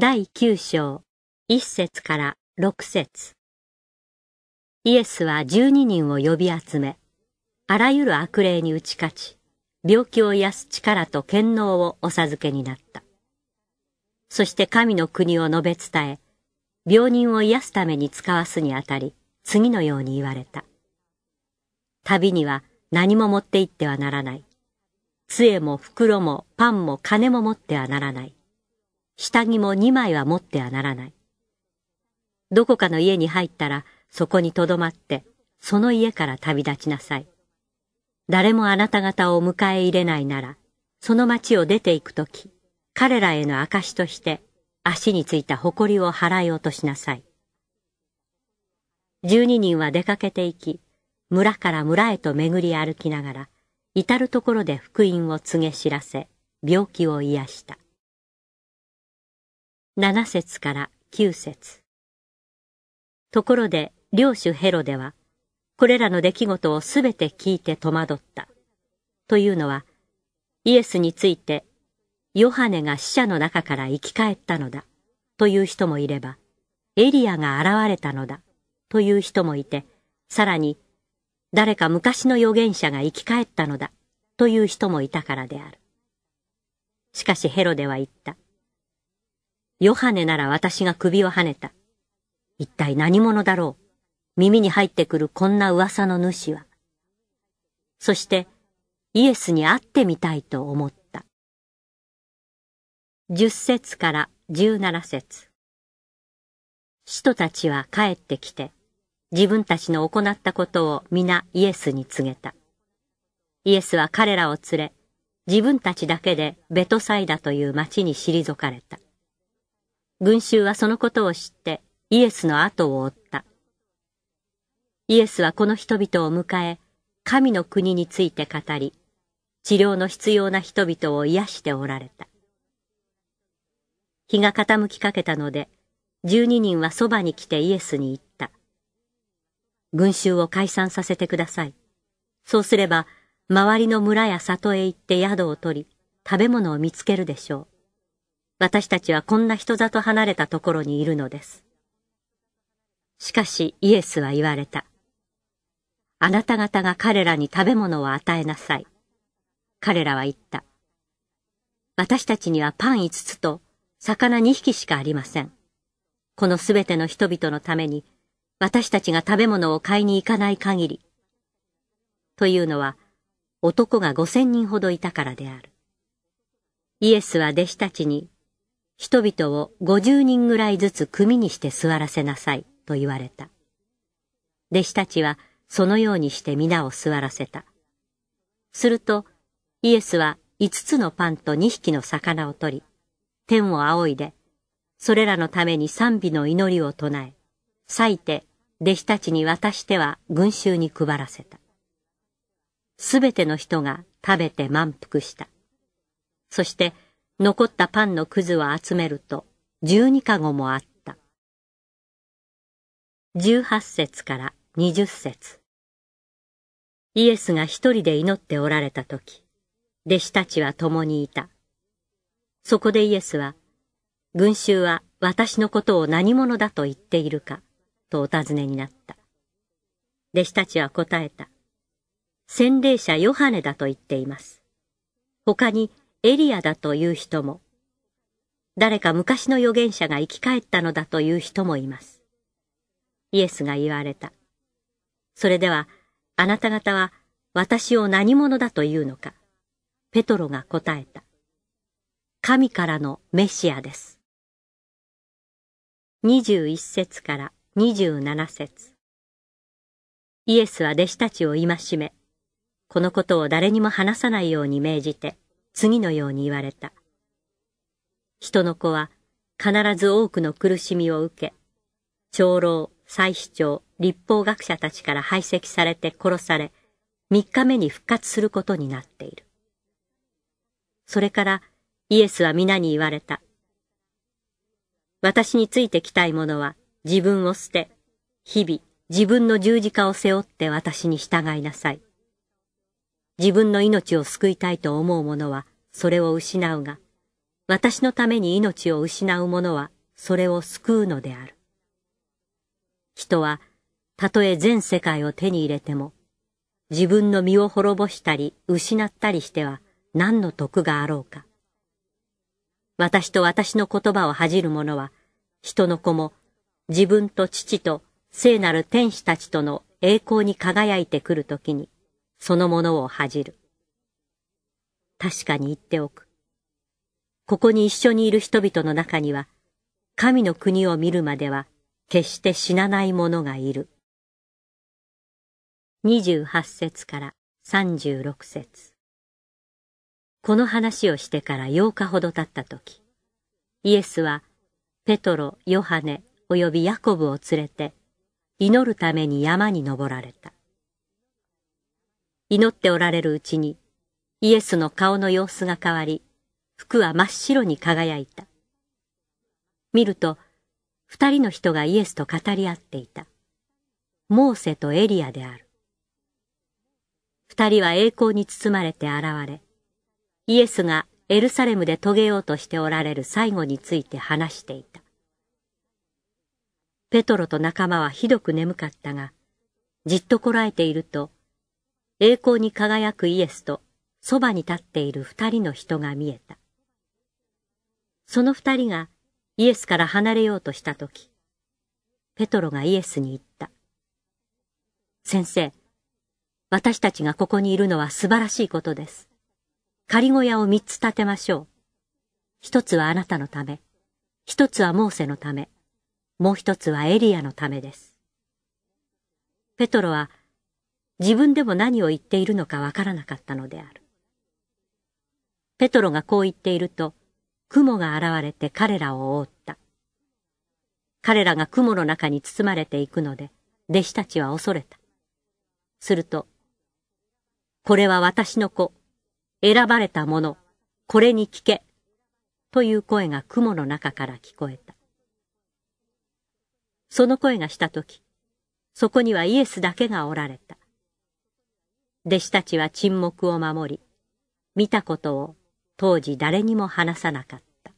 第九章、一節から六節イエスは十二人を呼び集め、あらゆる悪霊に打ち勝ち、病気を癒す力と権能をお授けになった。そして神の国を述べ伝え、病人を癒すために使わすにあたり、次のように言われた。旅には何も持って行ってはならない。杖も袋もパンも金も持ってはならない。下着も2枚は持ってはならない。どこかの家に入ったらそこに留まって、その家から旅立ちなさい。誰もあなた方を迎え入れないなら、その町を出て行くとき、彼らへの証として足についた誇りを払い落としなさい。十二人は出かけて行き、村から村へと巡り歩きながら、至るところで福音を告げ知らせ、病気を癒した。7節から9節ところで、領主ヘロデは、これらの出来事をすべて聞いて戸惑った。というのは、イエスについて、ヨハネが死者の中から生き返ったのだ、という人もいれば、エリアが現れたのだ、という人もいて、さらに、誰か昔の預言者が生き返ったのだ、という人もいたからである。しかしヘロデは言った。ヨハネなら私が首をはねた。一体何者だろう耳に入ってくるこんな噂の主は。そして、イエスに会ってみたいと思った。十節から十七節使徒たちは帰ってきて、自分たちの行ったことを皆イエスに告げた。イエスは彼らを連れ、自分たちだけでベトサイダという町に退かれた。群衆はそのことを知ってイエスの後を追った。イエスはこの人々を迎え、神の国について語り、治療の必要な人々を癒しておられた。日が傾きかけたので、十二人はそばに来てイエスに言った。群衆を解散させてください。そうすれば、周りの村や里へ行って宿を取り、食べ物を見つけるでしょう。私たちはこんな人里離れたところにいるのです。しかしイエスは言われた。あなた方が彼らに食べ物を与えなさい。彼らは言った。私たちにはパン5つと魚2匹しかありません。このすべての人々のために私たちが食べ物を買いに行かない限り。というのは男が5000人ほどいたからである。イエスは弟子たちに人々を50人ぐらいずつ組にして座らせなさいと言われた。弟子たちはそのようにして皆を座らせた。すると、イエスは5つのパンと2匹の魚を取り、天を仰いで、それらのために賛美の祈りを唱え、裂いて弟子たちに渡しては群衆に配らせた。すべての人が食べて満腹した。そして残ったパンのくずを集めると、十二かごもあった。十八節から二十節イエスが一人で祈っておられた時、弟子たちは共にいた。そこでイエスは、群衆は私のことを何者だと言っているか、とお尋ねになった。弟子たちは答えた。洗礼者ヨハネだと言っています。他にエリアだという人も、誰か昔の預言者が生き返ったのだという人もいます。イエスが言われた。それでは、あなた方は私を何者だというのか。ペトロが答えた。神からのメシアです。21節から27節イエスは弟子たちを戒め、このことを誰にも話さないように命じて、次のように言われた。人の子は必ず多くの苦しみを受け、長老、祭司長、立法学者たちから排斥されて殺され、三日目に復活することになっている。それからイエスは皆に言われた。私についてきたい者は自分を捨て、日々自分の十字架を背負って私に従いなさい。自分の命を救いたいと思う者はそれを失うが、私のために命を失う者はそれを救うのである。人は、たとえ全世界を手に入れても、自分の身を滅ぼしたり失ったりしては何の得があろうか。私と私の言葉を恥じる者は、人の子も自分と父と聖なる天使たちとの栄光に輝いてくるときに、そのものを恥じる。確かに言っておく。ここに一緒にいる人々の中には、神の国を見るまでは決して死なない者がいる。二十八節から三十六節この話をしてから8日ほど経った時、イエスはペトロ、ヨハネ、およびヤコブを連れて、祈るために山に登られた。祈っておられるうちに、イエスの顔の様子が変わり、服は真っ白に輝いた。見ると、二人の人がイエスと語り合っていた。モーセとエリアである。二人は栄光に包まれて現れ、イエスがエルサレムで遂げようとしておられる最後について話していた。ペトロと仲間はひどく眠かったが、じっとこらえていると、栄光に輝くイエスとそばに立っている二人の人が見えた。その二人がイエスから離れようとしたとき、ペトロがイエスに言った。先生、私たちがここにいるのは素晴らしいことです。仮小屋を三つ建てましょう。一つはあなたのため、一つはモーセのため、もう一つはエリアのためです。ペトロは自分でも何を言っているのかわからなかったのである。ペトロがこう言っていると、雲が現れて彼らを覆った。彼らが雲の中に包まれていくので、弟子たちは恐れた。すると、これは私の子、選ばれた者、これに聞け、という声が雲の中から聞こえた。その声がしたとき、そこにはイエスだけがおられた。弟子たちは沈黙を守り、見たことを当時誰にも話さなかった。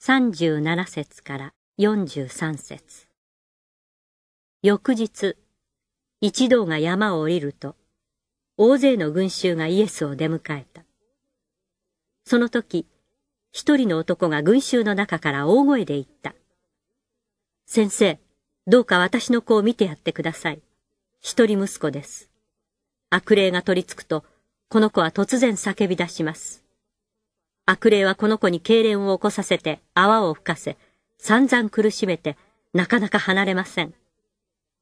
37節から43節翌日、一同が山を降りると、大勢の群衆がイエスを出迎えた。その時、一人の男が群衆の中から大声で言った。先生、どうか私の子を見てやってください。一人息子です。悪霊が取りつくとこの子は突然叫び出します。悪霊はこの子に痙攣を起こさせて泡を吹かせ、散々苦しめて、なかなか離れません。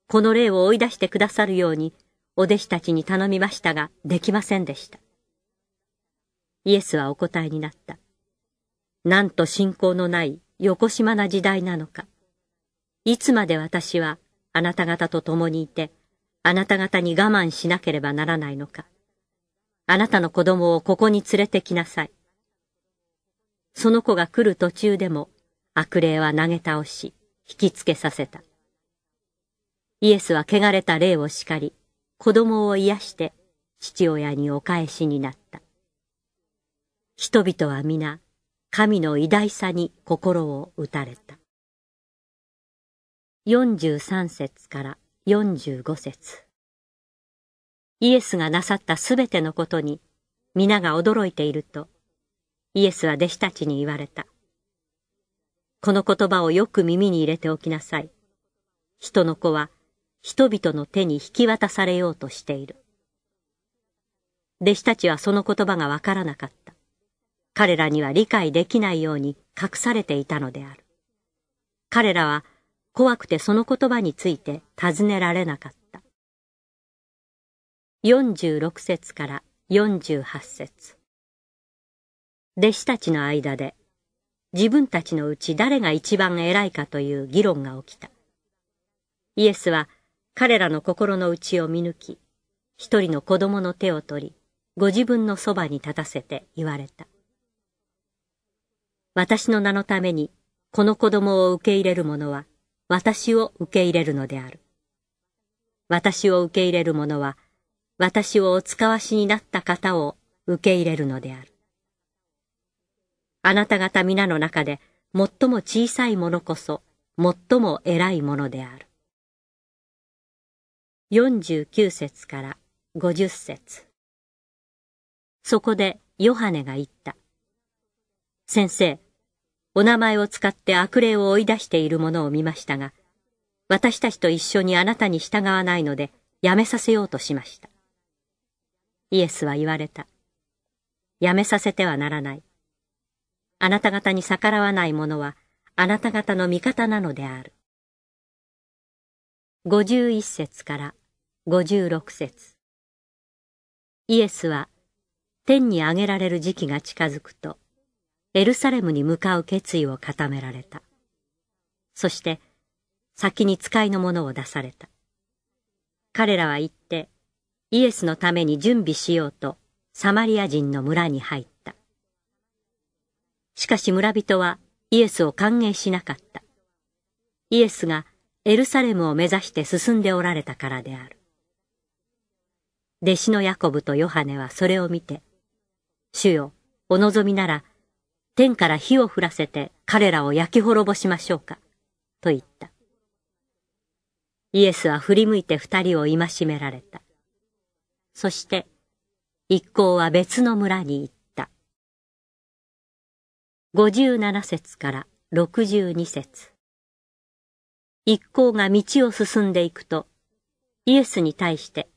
この霊を追い出してくださるように、お弟子たちに頼みましたが、できませんでした。イエスはお答えになった。なんと信仰のない、よこしまな時代なのか。いつまで私は、あなた方と共にいて、あなた方に我慢しなければならないのか。あなたの子供をここに連れてきなさい。その子が来る途中でも、悪霊は投げ倒し、引きつけさせた。イエスは汚れた霊を叱り、子供を癒して父親にお返しになった。人々は皆、神の偉大さに心を打たれた。43節から45節イエスがなさったすべてのことに皆が驚いていると、イエスは弟子たちに言われた。この言葉をよく耳に入れておきなさい。人の子は人々の手に引き渡されようとしている。弟子たちはその言葉がわからなかった。彼らには理解できないように隠されていたのである。彼らは怖くてその言葉について尋ねられなかった。46節から48節弟子たちの間で、自分たちのうち誰が一番偉いかという議論が起きた。イエスは彼らの心の内を見抜き、一人の子供の手を取り、ご自分のそばに立たせて言われた。私の名のために、この子供を受け入れる者は、私を受け入れるのである。私を受け入れる者は、私をお使わしになった方を受け入れるのである。あなた方皆の中で最も小さいものこそ最も偉いものである。49節から50節そこでヨハネが言った。先生、お名前を使って悪霊を追い出しているものを見ましたが、私たちと一緒にあなたに従わないので、やめさせようとしました。イエスは言われた。やめさせてはならない。あなた方に逆らわない者は、あなた方の味方なのである。五十一節から五十六節イエスは、天に上げられる時期が近づくと、エルサレムに向かう決意を固められた。そして、先に使いの者を出された。彼らは行って、イエスのために準備しようとサマリア人の村に入った。しかし村人はイエスを歓迎しなかった。イエスがエルサレムを目指して進んでおられたからである。弟子のヤコブとヨハネはそれを見て、主よ、お望みなら、天から火を降らせて彼らを焼き滅ぼしましょうか、と言った。イエスは振り向いて二人を戒められた。そして、一行は別の村に行った。五十七節から六十二節一行が道を進んでいくと、イエスに対して、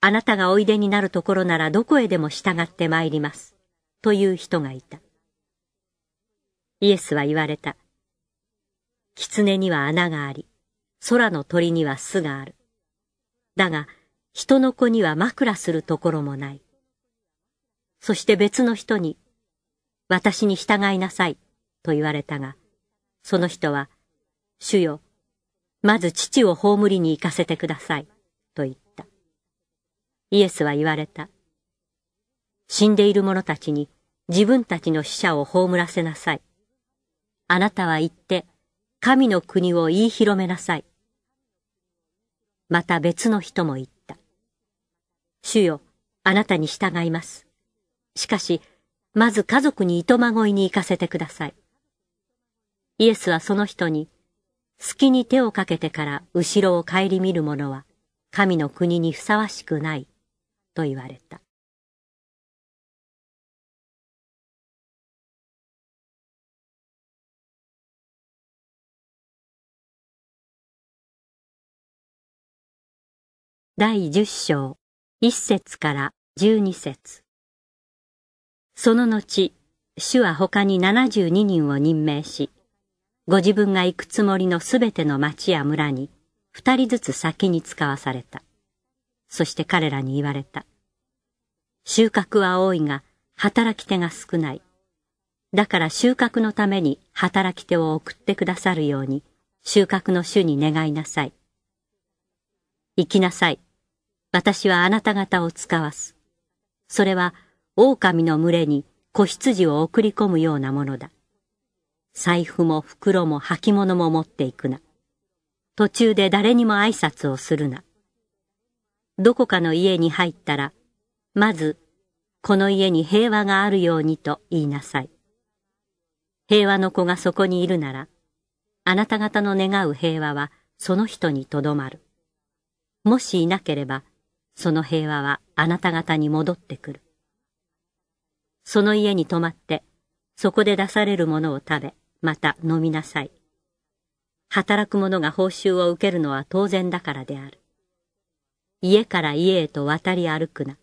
あなたがおいでになるところならどこへでも従って参ります、という人がいた。イエスは言われた。狐には穴があり、空の鳥には巣がある。だが、人の子には枕するところもない。そして別の人に、私に従いなさい、と言われたが、その人は、主よ、まず父を葬りに行かせてください、と言った。イエスは言われた。死んでいる者たちに自分たちの死者を葬らせなさい。あなたは行って、神の国を言い広めなさい。また別の人も言った。主よ、あなたに従います。しかし、まず家族に糸まごいに行かせてください。イエスはその人に、隙に手をかけてから後ろを顧みる者は、神の国にふさわしくない、と言われた。第十章一節から十二節その後、主は他に72人を任命し、ご自分が行くつもりのすべての町や村に、二人ずつ先に使わされた。そして彼らに言われた。収穫は多いが、働き手が少ない。だから収穫のために働き手を送ってくださるように、収穫の主に願いなさい。行きなさい。私はあなた方を使わす。それは狼の群れに子羊を送り込むようなものだ。財布も袋も履物も持っていくな。途中で誰にも挨拶をするな。どこかの家に入ったら、まず、この家に平和があるようにと言いなさい。平和の子がそこにいるなら、あなた方の願う平和はその人にとどまる。もしいなければ、その平和はあなた方に戻ってくる。その家に泊まって、そこで出されるものを食べ、また飲みなさい。働く者が報酬を受けるのは当然だからである。家から家へと渡り歩くな。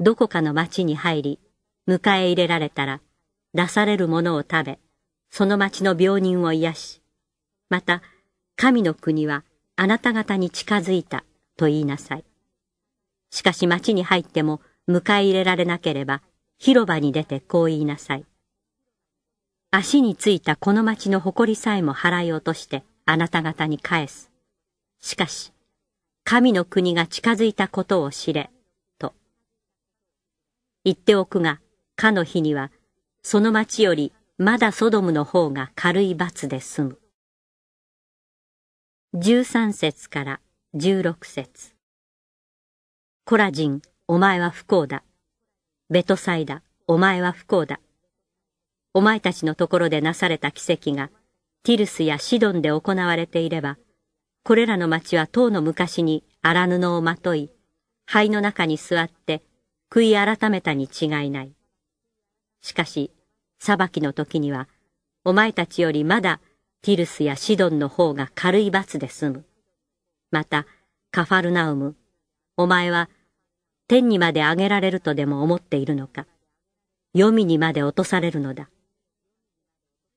どこかの町に入り、迎え入れられたら、出されるものを食べ、その町の病人を癒し、また、神の国はあなた方に近づいたと言いなさい。しかし町に入っても迎え入れられなければ広場に出てこう言いなさい。足についたこの町の誇りさえも払い落としてあなた方に返す。しかし、神の国が近づいたことを知れ、と。言っておくが、かの日には、その町よりまだソドムの方が軽い罰で済む。13節から16節コラジン、お前は不幸だ。ベトサイダ、お前は不幸だ。お前たちのところでなされた奇跡が、ティルスやシドンで行われていれば、これらの町は唐の昔に荒布をまとい、灰の中に座って、悔い改めたに違いない。しかし、裁きの時には、お前たちよりまだティルスやシドンの方が軽い罰で済む。また、カファルナウム、お前は天にまで上げられるとでも思っているのか、黄泉にまで落とされるのだ。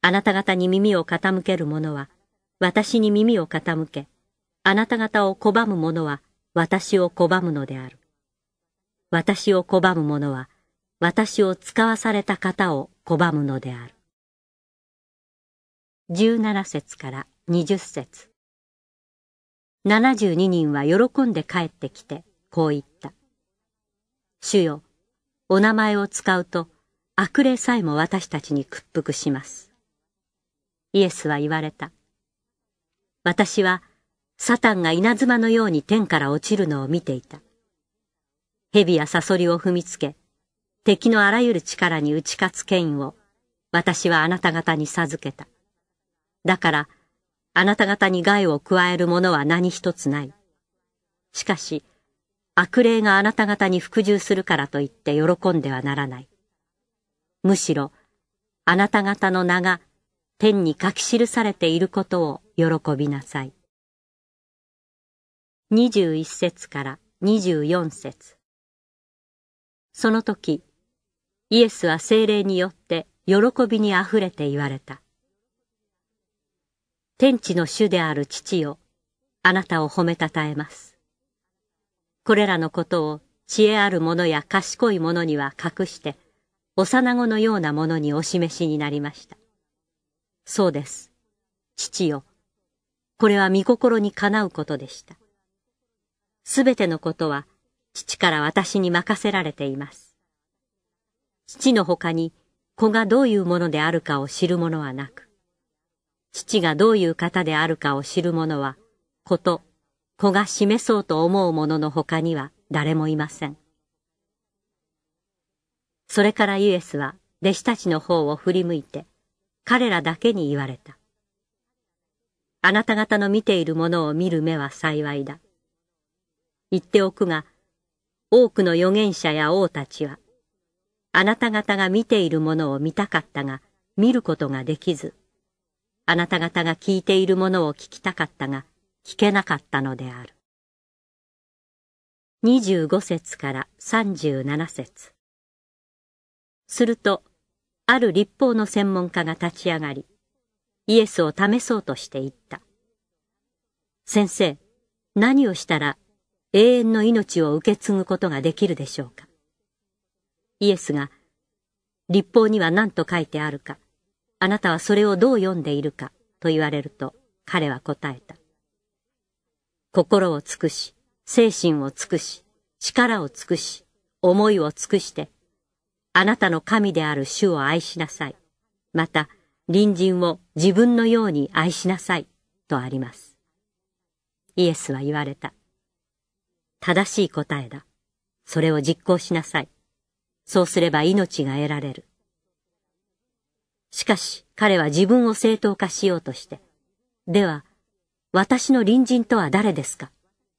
あなた方に耳を傾ける者は、私に耳を傾け、あなた方を拒む者は、私を拒むのである。私を拒む者は、私を使わされた方を拒むのである。十七節から二十節72人は喜んで帰ってきて、こう言った。主よ、お名前を使うと、悪霊さえも私たちに屈服します。イエスは言われた。私は、サタンが稲妻のように天から落ちるのを見ていた。蛇やサソリを踏みつけ、敵のあらゆる力に打ち勝つ権威を、私はあなた方に授けた。だから、あなた方に害を加えるものは何一つない。しかし、悪霊があなた方に服従するからといって喜んではならない。むしろ、あなた方の名が天に書き記されていることを喜びなさい。二十一節から二十四節その時、イエスは精霊によって喜びにあふれて言われた。天地の主である父よ、あなたを褒めたたえます。これらのことを知恵ある者や賢い者には隠して、幼子のような者にお示しになりました。そうです。父よ。これは見心にかなうことでした。すべてのことは、父から私に任せられています。父の他に、子がどういうものであるかを知る者はなく、父がどういう方であるかを知る者は、こと、子が示そうと思う者の他には誰もいません。それからイエスは弟子たちの方を振り向いて、彼らだけに言われた。あなた方の見ているものを見る目は幸いだ。言っておくが、多くの預言者や王たちは、あなた方が見ているものを見たかったが、見ることができず、あなた方が聞いているものを聞きたかったが、聞けなかったのである。二十五節から三十七節すると、ある立法の専門家が立ち上がり、イエスを試そうとして言った。先生、何をしたら永遠の命を受け継ぐことができるでしょうかイエスが、立法には何と書いてあるか、あなたはそれをどう読んでいるかと言われると彼は答えた。心を尽くし、精神を尽くし、力を尽くし、思いを尽くして、あなたの神である主を愛しなさい。また、隣人を自分のように愛しなさい、とあります。イエスは言われた。正しい答えだ。それを実行しなさい。そうすれば命が得られる。しかし彼は自分を正当化しようとして、では、私の隣人とは誰ですか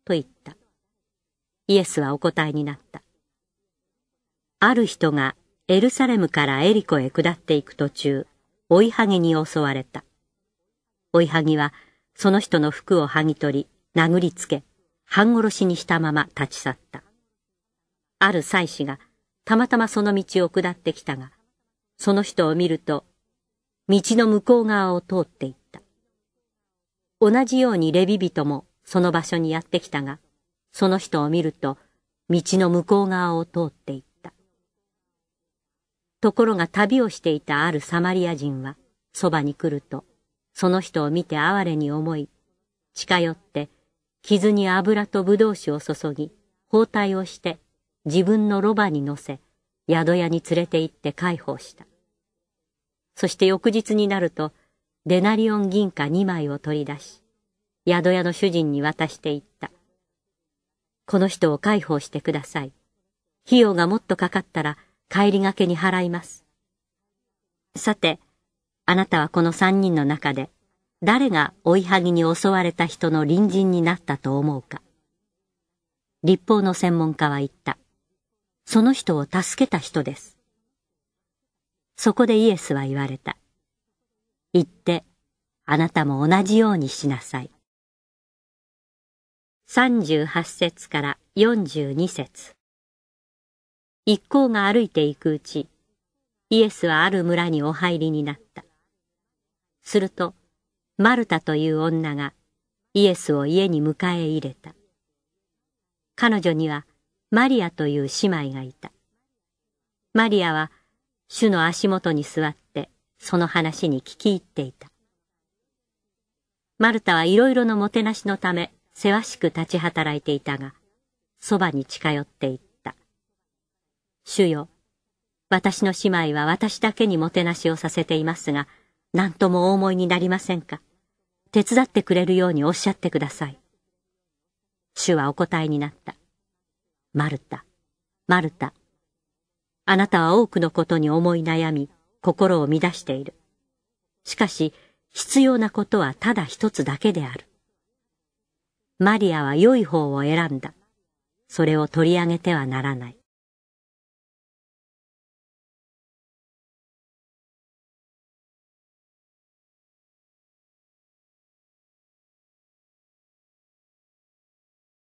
と言った。イエスはお答えになった。ある人がエルサレムからエリコへ下っていく途中、追いはぎに襲われた。追いはぎは、その人の服を剥ぎ取り、殴りつけ、半殺しにしたまま立ち去った。ある妻子が、たまたまその道を下ってきたが、その人を見ると道の向こう側を通っていった。同じようにレビ人もその場所にやってきたが、その人を見ると、道の向こう側を通っていった。ところが旅をしていたあるサマリア人は、そばに来ると、その人を見て哀れに思い、近寄って、傷に油とぶどう酒を注ぎ、包帯をして、自分のロバに乗せ、宿屋に連れて行って介抱した。そして翌日になると、デナリオン銀貨2枚を取り出し、宿屋の主人に渡していった。この人を介抱してください。費用がもっとかかったら帰りがけに払います。さて、あなたはこの三人の中で、誰が追いはぎに襲われた人の隣人になったと思うか。立法の専門家は言った。その人を助けた人です。そこでイエスは言われた。言って、あなたも同じようにしなさい。38節から42節一行が歩いていくうち、イエスはある村にお入りになった。すると、マルタという女がイエスを家に迎え入れた。彼女にはマリアという姉妹がいた。マリアは主の足元に座ってその話に聞き入っていた。マルタはいろいろのもてなしのため、せわしく立ち働いていたが、そばに近寄っていった。主よ、私の姉妹は私だけにもてなしをさせていますが、何ともお思いになりませんか。手伝ってくれるようにおっしゃってください。主はお答えになった。マルタ、マルタ、あなたは多くのことに思い悩み、心を乱している。しかし、必要なことはただ一つだけである。マリアは良い方を選んだ。それを取り上げてはならない。